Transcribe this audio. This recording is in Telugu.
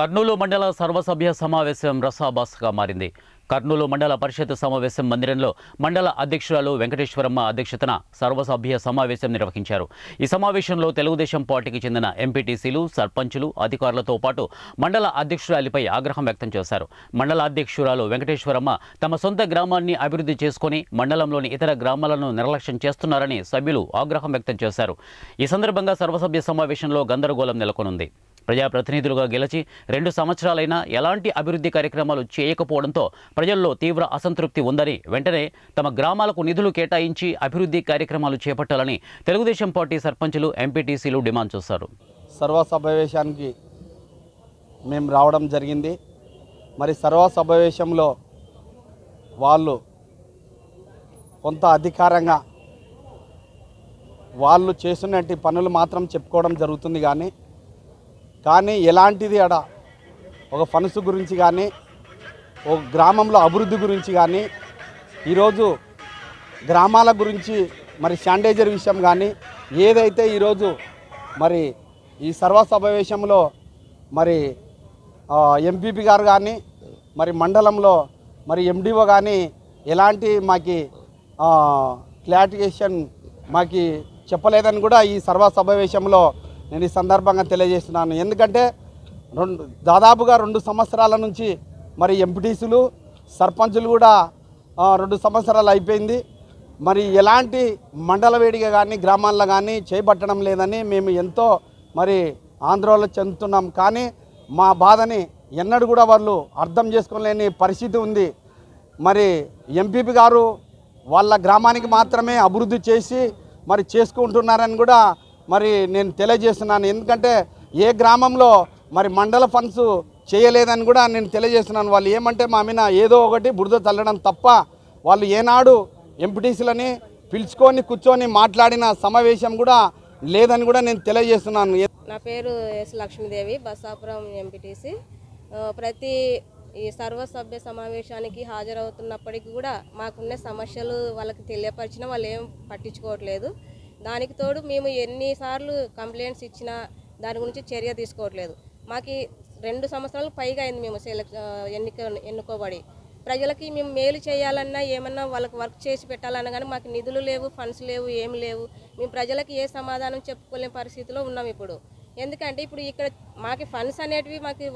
కర్నూలు మండల సర్వసభ్య సమావేశం రసాభాసగా మారింది కర్నూలు మండల పరిషత్ సమావేశం మందిరంలో మండల అధ్యక్షురాలు వెంకటేశ్వరమ్మ అధ్యక్షతన సర్వసభ్య సమావేశం నిర్వహించారు ఈ సమావేశంలో తెలుగుదేశం పార్టీకి చెందిన ఎంపీటీసీలు సర్పంచులు అధికారులతో పాటు మండల అధ్యక్షురాలిపై ఆగ్రహం వ్యక్తం చేశారు మండల అధ్యక్షురాలు వెంకటేశ్వరమ్మ తమ సొంత గ్రామాన్ని అభివృద్ధి చేసుకుని మండలంలోని ఇతర గ్రామాలను నిర్లక్ష్యం చేస్తున్నారని సభ్యులు ఆగ్రహం వ్యక్తం చేశారు ఈ సందర్భంగా సర్వసభ్య సమావేశంలో గందరగోళం నెలకొనుంది ప్రజాప్రతినిధులుగా గెలిచి రెండు సంవత్సరాలైనా ఎలాంటి అభివృద్ధి కార్యక్రమాలు చేయకపోవడంతో ప్రజల్లో తీవ్ర అసంతృప్తి ఉందని వెంటనే తమ గ్రామాలకు నిధులు కేటాయించి అభివృద్ధి కార్యక్రమాలు చేపట్టాలని తెలుగుదేశం పార్టీ సర్పంచులు ఎంపీటీసీలు డిమాండ్ చేశారు సర్వసమావేశానికి మేము రావడం జరిగింది మరి సర్వసమావేశంలో వాళ్ళు కొంత అధికారంగా వాళ్ళు చేస్తున్నట్టు పనులు మాత్రం చెప్పుకోవడం జరుగుతుంది కానీ కానీ ఎలాంటిది అడ ఒక ఫనస్ గురించి కానీ ఒక గ్రామంలో అభివృద్ధి గురించి కానీ ఈరోజు గ్రామాల గురించి మరి శానిటైజర్ విషయం కానీ ఏదైతే ఈరోజు మరి ఈ సర్వసమావేశంలో మరి ఎంపీపీ గారు కానీ మరి మండలంలో మరి ఎండిఓ కానీ ఎలాంటి మాకి క్లారిఫికేషన్ మాకి చెప్పలేదని కూడా ఈ సర్వసమావేశంలో నేను ఈ సందర్భంగా తెలియజేస్తున్నాను ఎందుకంటే రెండు దాదాపుగా రెండు సంవత్సరాల నుంచి మరి ఎంపీటీసీలు సర్పంచులు కూడా రెండు సంవత్సరాలు అయిపోయింది మరి ఎలాంటి మండల వేడిగా కానీ గ్రామాల్లో కానీ చేపట్టడం లేదని మేము ఎంతో మరి ఆందోళన చెందుతున్నాం కానీ మా బాధని ఎన్నడూ కూడా వాళ్ళు అర్థం చేసుకోలేని పరిస్థితి ఉంది మరి ఎంపీపీ గారు వాళ్ళ గ్రామానికి మాత్రమే అభివృద్ధి చేసి మరి చేసుకుంటున్నారని కూడా మరి నేను తెలియజేస్తున్నాను ఎందుకంటే ఏ గ్రామంలో మరి మండల ఫండ్స్ చేయలేదని కూడా నేను తెలియజేస్తున్నాను వాళ్ళు ఏమంటే మా మీద ఏదో ఒకటి బురద తల్లడం తప్ప వాళ్ళు ఏనాడు ఎంపీటీసీలని పిలుచుకొని కూర్చొని మాట్లాడిన సమావేశం కూడా లేదని కూడా నేను తెలియజేస్తున్నాను నా పేరు ఎస్ లక్ష్మీదేవి బసాపురం ఎంపీటీసీ ప్రతి ఈ సర్వసభ్య సమావేశానికి హాజరవుతున్నప్పటికీ కూడా మాకున్న సమస్యలు వాళ్ళకి తెలియపరిచినా వాళ్ళు ఏం పట్టించుకోవట్లేదు దానికి తోడు మేము ఎన్నిసార్లు కంప్లైంట్స్ ఇచ్చినా దాని గురించి చర్య తీసుకోవట్లేదు మాకు రెండు సంవత్సరాలు పైగా అయింది మేము సెలెక్ట్ ఎన్నిక ఎన్నుకోబడి ప్రజలకి మేము మేలు చేయాలన్నా ఏమన్నా వాళ్ళకి వర్క్ చేసి పెట్టాలన్నా కానీ మాకు నిధులు లేవు ఫండ్స్ లేవు ఏం లేవు మేము ప్రజలకి ఏ సమాధానం చెప్పుకోలేని పరిస్థితిలో ఉన్నాం ఇప్పుడు ఎందుకంటే ఇప్పుడు ఇక్కడ మాకు ఫండ్స్ అనేటివి మాకు